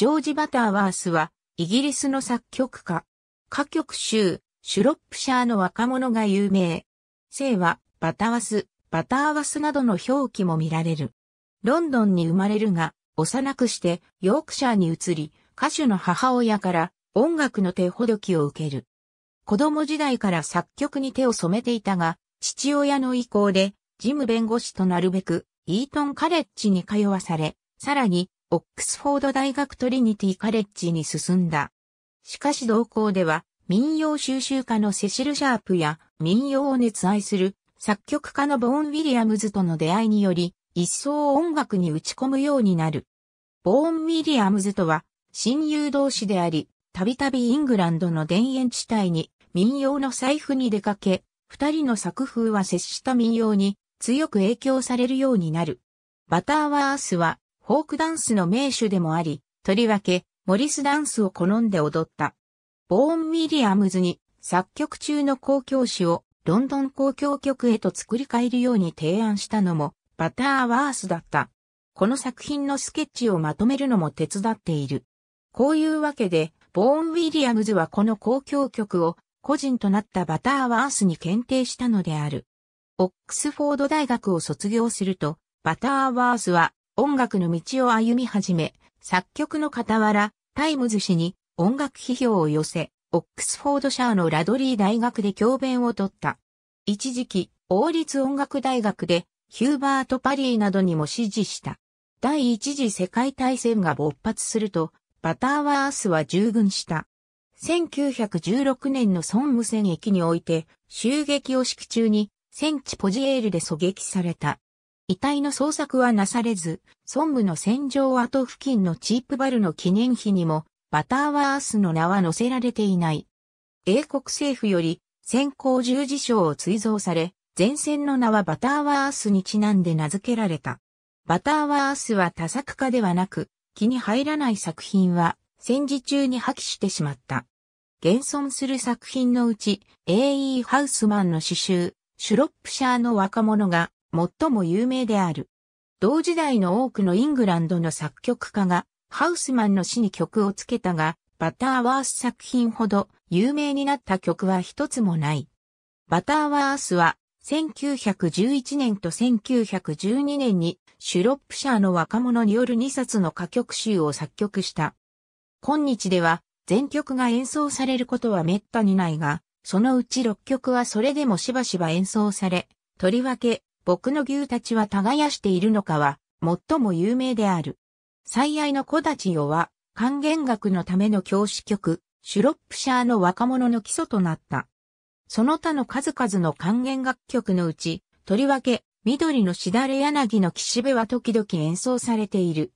ジョージ・バターワースは、イギリスの作曲家。歌曲集、シュロップシャーの若者が有名。姓は、バタワス、バターワスなどの表記も見られる。ロンドンに生まれるが、幼くしてヨークシャーに移り、歌手の母親から音楽の手ほどきを受ける。子供時代から作曲に手を染めていたが、父親の意向で、ジム弁護士となるべく、イートンカレッジに通わされ、さらに、オックスフォード大学トリニティカレッジに進んだ。しかし同校では民謡収集家のセシル・シャープや民謡を熱愛する作曲家のボーン・ウィリアムズとの出会いにより一層音楽に打ち込むようになる。ボーン・ウィリアムズとは親友同士であり、たびたびイングランドの田園地帯に民謡の財布に出かけ、二人の作風は接した民謡に強く影響されるようになる。バターワースはフォークダンスの名手でもあり、とりわけ、モリスダンスを好んで踊った。ボーン・ウィリアムズに作曲中の公共詩をロンドン公共曲へと作り変えるように提案したのもバターワースだった。この作品のスケッチをまとめるのも手伝っている。こういうわけで、ボーン・ウィリアムズはこの公共曲を個人となったバターワースに検定したのである。オックスフォード大学を卒業すると、バターワースは音楽の道を歩み始め、作曲の傍ら、タイムズ氏に音楽批評を寄せ、オックスフォードシャーのラドリー大学で教鞭を取った。一時期、王立音楽大学でヒューバート・パリーなどにも支持した。第一次世界大戦が勃発すると、バターワースは従軍した。1916年の孫無線駅において、襲撃を式中に、戦地ポジエールで狙撃された。遺体の捜索はなされず、村部の戦場跡付近のチープバルの記念碑にも、バターワースの名は載せられていない。英国政府より、先行十字章を追贈され、前線の名はバターワースにちなんで名付けられた。バターワースは多作家ではなく、気に入らない作品は戦時中に破棄してしまった。現存する作品のうち、A.E. ハウスマンの詩集、シュロップシャーの若者が最も有名である。同時代の多くのイングランドの作曲家が、ハウスマンの詩に曲をつけたが、バターワース作品ほど有名になった曲は一つもない。バターワースは、1911年と1912年に、シュロップシャーの若者による2冊の歌曲集を作曲した。今日では、全曲が演奏されることは滅多にないが、そのうち6曲はそれでもしばしば演奏され、とりわけ僕の牛たちは耕しているのかは、最も有名である。最愛の子たちよは、還元学のための教師局、シュロップシャーの若者の基礎となった。その他の数々の還元楽曲のうち、とりわけ、緑のしだれ柳の岸辺は時々演奏されている。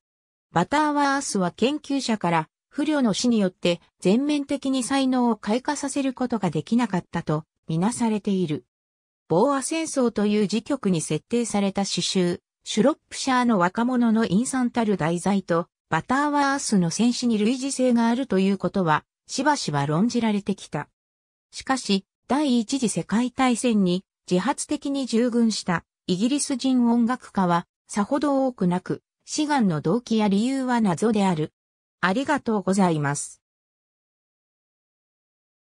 バターワースは研究者から、不慮の死によって全面的に才能を開花させることができなかったと、みなされている。ボーア戦争という時局に設定された詩集、シュロップシャーの若者の陰ンたる題材と、バターワースの戦士に類似性があるということは、しばしば論じられてきた。しかし、第一次世界大戦に自発的に従軍したイギリス人音楽家はさほど多くなく、志願の動機や理由は謎である。ありがとうございます。